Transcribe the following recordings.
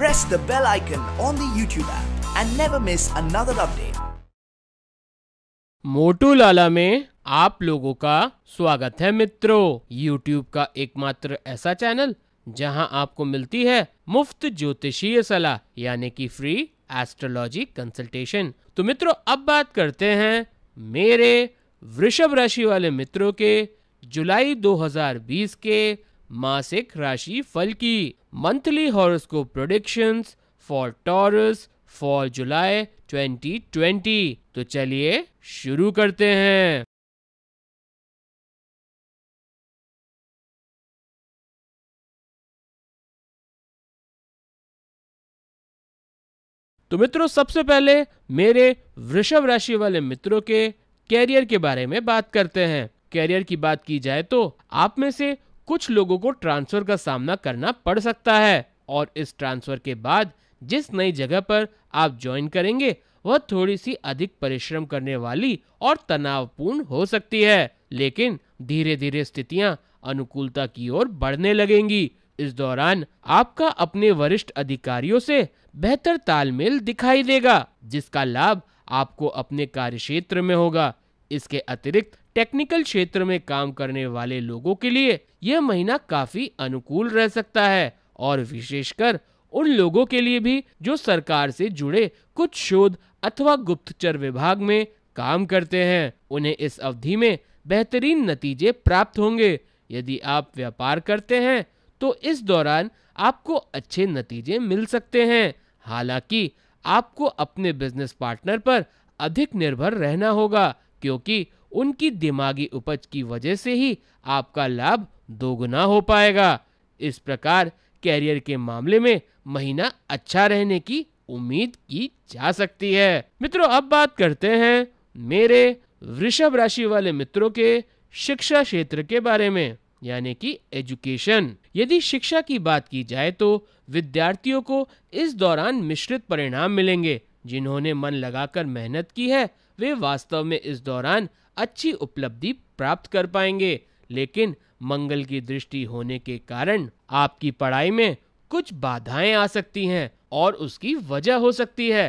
press the bell icon on the YouTube app and never miss another update. मोटू लाला में आप लोगों का स्वागत है मित्रों YouTube का एकमात्र ऐसा चैनल जहां आपको मिलती है मुफ्त ज्योतिषीय सलाह यानी कि फ्री एस्ट्रोलॉजी कंसल्टेशन तो मित्रों अब बात करते हैं मेरे वृषभ राशि वाले मित्रों के जुलाई 2020 के मासिक राशि फल की monthly horoscope prediction for Taurus for July 2020 तो चलिए शुरू करते हैं तो मित्रों सबसे पहले मेरे वृषभ राशि वाले मित्रों के कैरियर के बारे में बात करते हैं कैरियर की बात की जाए तो आप में से कुछ लोगों को ट्रांसफर का सामना करना पड़ सकता है और इस ट्रांसफर के बाद जिस नई जगह पर आप ज्वाइन करेंगे वह थोड़ी सी अधिक परिश्रम करने वाली और तनावपूर्ण हो सकती है लेकिन धीरे धीरे स्थितियाँ अनुकूलता की ओर बढ़ने लगेंगी इस दौरान आपका अपने वरिष्ठ अधिकारियों से बेहतर तालमेल दिखाई देगा जिसका लाभ आपको अपने कार्य क्षेत्र में होगा इसके अतिरिक्त टेक्निकल क्षेत्र में काम करने वाले लोगों के लिए यह महीना काफी अनुकूल रह सकता है और विशेषकर उन लोगों के लिए भी जो सरकार से जुड़े कुछ शोध अथवा गुप्तचर विभाग में काम करते हैं उन्हें इस अवधि में बेहतरीन नतीजे प्राप्त होंगे यदि आप व्यापार करते हैं तो इस दौरान आपको अच्छे नतीजे मिल सकते हैं हालांकि आपको अपने बिजनेस पार्टनर पर अधिक निर्भर रहना होगा क्योंकि उनकी दिमागी उपज की वजह से ही आपका लाभ दोगुना हो पाएगा इस प्रकार कैरियर के मामले में महीना अच्छा रहने की उम्मीद की जा सकती है मित्रों अब बात करते हैं मेरे वृषभ राशि वाले मित्रों के शिक्षा क्षेत्र के बारे में यानी कि एजुकेशन यदि शिक्षा की बात की जाए तो विद्यार्थियों को इस दौरान मिश्रित परिणाम मिलेंगे जिन्होंने मन लगाकर मेहनत की है वे वास्तव में इस दौरान अच्छी उपलब्धि प्राप्त कर पाएंगे लेकिन मंगल की दृष्टि होने के कारण आपकी पढ़ाई में कुछ बाधाएं आ सकती हैं और उसकी वजह हो सकती है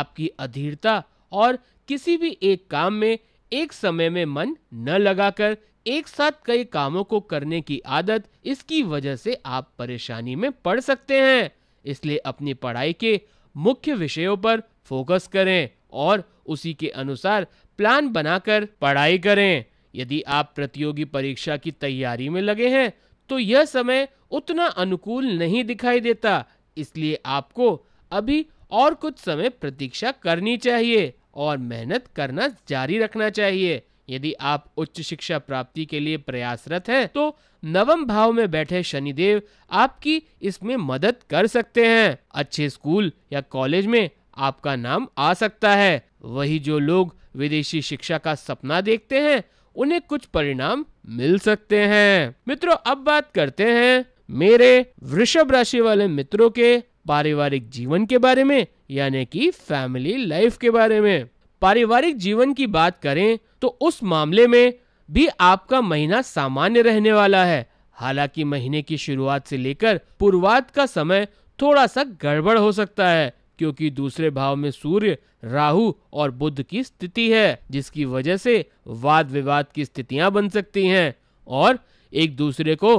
आपकी अधीरता और किसी भी एक काम में एक समय में मन न लगाकर एक साथ कई कामों को करने की आदत इसकी वजह से आप परेशानी में पड़ सकते हैं इसलिए अपनी पढ़ाई के मुख्य विषयों पर फोकस करें और उसी के अनुसार प्लान बनाकर पढ़ाई करें यदि आप प्रतियोगी परीक्षा की तैयारी में लगे हैं तो यह समय उतना अनुकूल नहीं दिखाई देता इसलिए आपको अभी और कुछ समय प्रतीक्षा करनी चाहिए और मेहनत करना जारी रखना चाहिए यदि आप उच्च शिक्षा प्राप्ति के लिए प्रयासरत हैं तो नवम भाव में बैठे शनिदेव आपकी इसमें मदद कर सकते हैं अच्छे स्कूल या कॉलेज में आपका नाम आ सकता है वही जो लोग विदेशी शिक्षा का सपना देखते हैं उन्हें कुछ परिणाम मिल सकते हैं मित्रों अब बात करते हैं मेरे वृषभ राशि वाले मित्रों के पारिवारिक जीवन के बारे में यानी कि फैमिली लाइफ के बारे में पारिवारिक जीवन की बात करें तो उस मामले में भी आपका महीना सामान्य रहने वाला है हालांकि महीने की शुरुआत से लेकर पूर्वात का समय थोड़ा सा गड़बड़ हो सकता है क्योंकि दूसरे भाव में सूर्य राहु और बुद्ध की स्थिति है जिसकी वजह से वाद विवाद की स्थितियां बन सकती हैं और एक दूसरे को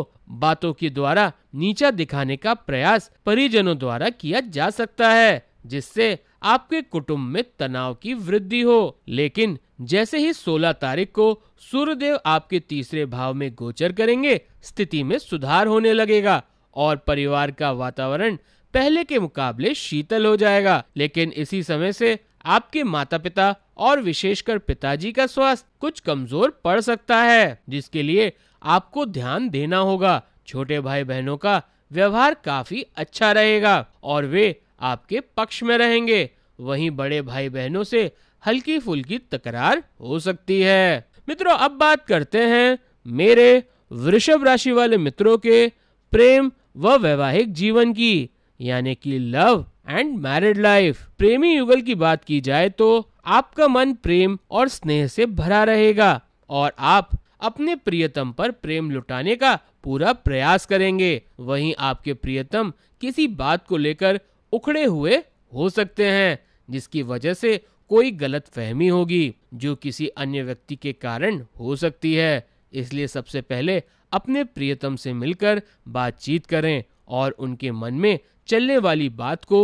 बातों के द्वारा नीचा दिखाने का प्रयास परिजनों द्वारा किया जा सकता है जिससे आपके कुटुंब में तनाव की वृद्धि हो लेकिन जैसे ही 16 तारीख को सूर्यदेव आपके तीसरे भाव में गोचर करेंगे स्थिति में सुधार होने लगेगा और परिवार का वातावरण पहले के मुकाबले शीतल हो जाएगा लेकिन इसी समय से आपके माता पिता और विशेषकर पिताजी का स्वास्थ्य कुछ कमजोर पड़ सकता है जिसके लिए आपको ध्यान देना होगा छोटे भाई बहनों का व्यवहार काफी अच्छा रहेगा और वे आपके पक्ष में रहेंगे वहीं बड़े भाई बहनों से हल्की फुल्की तकरार हो सकती है मित्रों अब बात करते हैं मेरे वृषभ राशि वाले मित्रों के प्रेम व वैवाहिक जीवन की यानी कि लव एंड मैरिड लाइफ प्रेमी युगल की बात की जाए तो आपका मन प्रेम और स्नेह से भरा रहेगा और आप अपने प्रियतम पर प्रेम लुटाने का पूरा प्रयास करेंगे वहीं आपके प्रियतम किसी बात को लेकर उखड़े हुए हो सकते हैं जिसकी वजह से कोई गलत फहमी होगी जो किसी अन्य व्यक्ति के कारण हो सकती है इसलिए सबसे पहले अपने प्रियतम से मिलकर बातचीत करें और उनके मन में चलने वाली बात को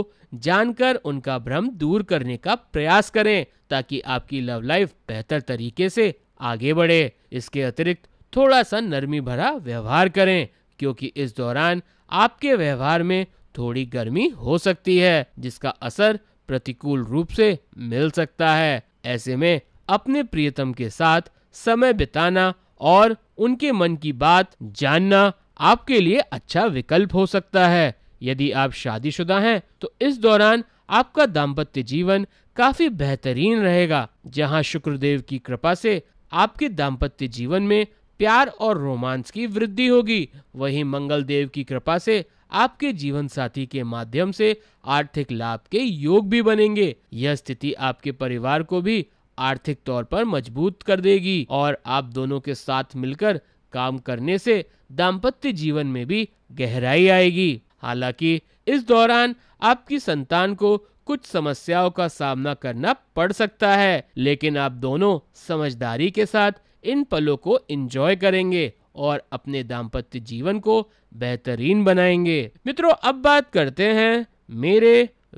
जानकर उनका भ्रम दूर करने का प्रयास करें ताकि आपकी लव लाइफ बेहतर तरीके से आगे बढ़े इसके अतिरिक्त थोड़ा सा नरमी भरा व्यवहार करें क्योंकि इस दौरान आपके व्यवहार में थोड़ी गर्मी हो सकती है जिसका असर प्रतिकूल रूप से मिल सकता है ऐसे में अपने प्रियतम के साथ समय बिताना और उनके मन की बात जानना आपके लिए अच्छा विकल्प हो सकता है यदि आप शादीशुदा हैं तो इस दौरान आपका दाम्पत्य जीवन काफी बेहतरीन रहेगा जहां शुक्रदेव की कृपा से आपके दाम्पत्य जीवन में प्यार और रोमांस की वृद्धि होगी वही मंगल देव की कृपा से आपके जीवन साथी के माध्यम से आर्थिक लाभ के योग भी बनेंगे यह स्थिति आपके परिवार को भी आर्थिक तौर पर मजबूत कर देगी और आप दोनों के साथ मिलकर काम करने से दाम्पत्य जीवन में भी गहराई आएगी हालांकि इस दौरान आपकी संतान को कुछ समस्याओं का सामना करना पड़ सकता है लेकिन आप दोनों समझदारी के साथ इन पलों को एंजॉय करेंगे और अपने दाम्पत्य जीवन को बेहतरीन बनाएंगे मित्रों अब बात करते हैं मेरे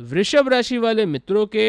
वृषभ राशि वाले मित्रों के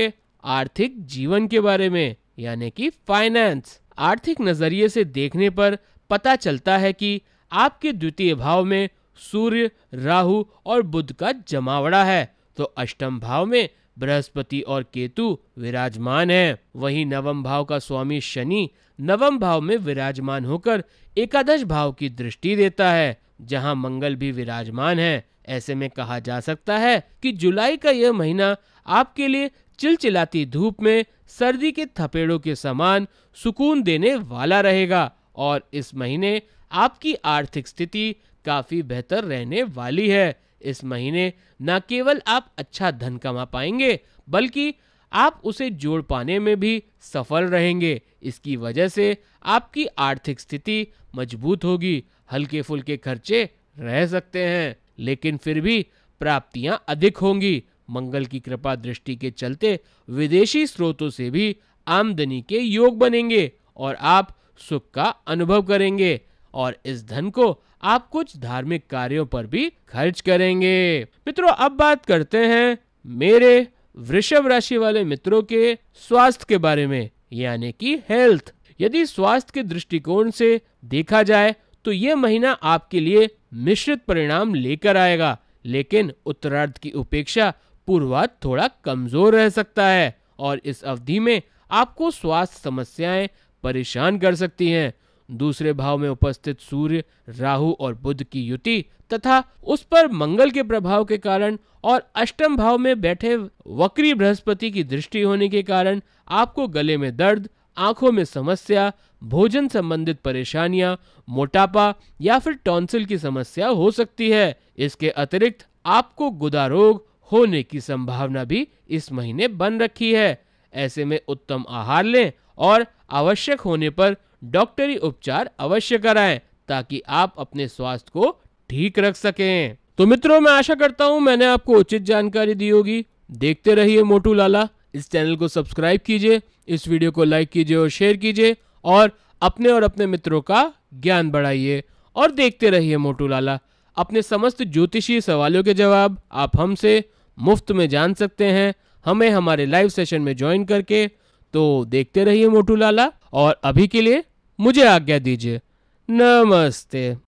आर्थिक जीवन के बारे में यानी कि फाइनेंस आर्थिक नजरिए से देखने पर पता चलता है कि आपके द्वितीय भाव में सूर्य राहु और बुध का जमावड़ा है तो अष्टम भाव में बृहस्पति और केतु विराजमान है वहीं नवम भाव का स्वामी शनि नवम भाव में विराजमान होकर एकादश भाव की दृष्टि देता है जहां मंगल भी विराजमान है ऐसे में कहा जा सकता है कि जुलाई का यह महीना आपके लिए चिलचिलाती धूप में सर्दी के थपेड़ों के समान सुकून देने वाला रहेगा और इस महीने आपकी आर्थिक स्थिति काफी बेहतर रहने वाली है इस महीने न केवल आप अच्छा धन कमा पाएंगे बल्कि आप उसे जोड़ पाने में भी सफल रहेंगे इसकी वजह से आपकी आर्थिक स्थिति मजबूत होगी हल्के फुल्के खर्चे रह सकते हैं लेकिन फिर भी प्राप्तियां अधिक होंगी मंगल की कृपा दृष्टि के चलते विदेशी स्रोतों से भी आमदनी के योग बनेंगे और आप सुख का अनुभव करेंगे और इस धन को आप कुछ धार्मिक कार्यों पर भी खर्च करेंगे मित्रों अब बात करते हैं मेरे वृषभ राशि वाले मित्रों के स्वास्थ्य के बारे में यानी कि हेल्थ यदि स्वास्थ्य के दृष्टिकोण से देखा जाए तो ये महीना आपके लिए मिश्रित परिणाम लेकर आएगा लेकिन उत्तरार्ध की उपेक्षा पूर्वार्ध थोड़ा कमजोर रह सकता है और इस अवधि में आपको स्वास्थ्य समस्याएं परेशान कर सकती हैं दूसरे भाव में उपस्थित सूर्य राहु और बुध की युति तथा उस पर मंगल के प्रभाव के कारण और अष्टम भाव में बैठे वक्री बृहस्पति की दृष्टि होने के कारण आपको गले में दर्द आंखों में समस्या भोजन संबंधित परेशानियां मोटापा या फिर टॉन्सिल की समस्या हो सकती है इसके अतिरिक्त आपको गुदा रोग होने की संभावना भी इस महीने बन रखी है ऐसे में उत्तम आहार लें और आवश्यक होने पर डॉक्टरी उपचार अवश्य कराएं ताकि आप अपने स्वास्थ्य को ठीक रख सकें तो मित्रों मैं आशा करता हूँ मैंने आपको उचित जानकारी दी होगी देखते रहिए मोटू लाला इस चैनल को सब्सक्राइब कीजिए इस वीडियो को लाइक कीजिए और शेयर कीजिए और अपने और अपने मित्रों का ज्ञान बढ़ाइए और देखते रहिए मोटू लाला अपने समस्त ज्योतिषीय सवालों के जवाब आप हमसे मुफ्त में जान सकते हैं हमें हमारे लाइव सेशन में ज्वाइन करके तो देखते रहिए मोटू लाला और अभी के लिए मुझे आज्ञा दीजिए नमस्ते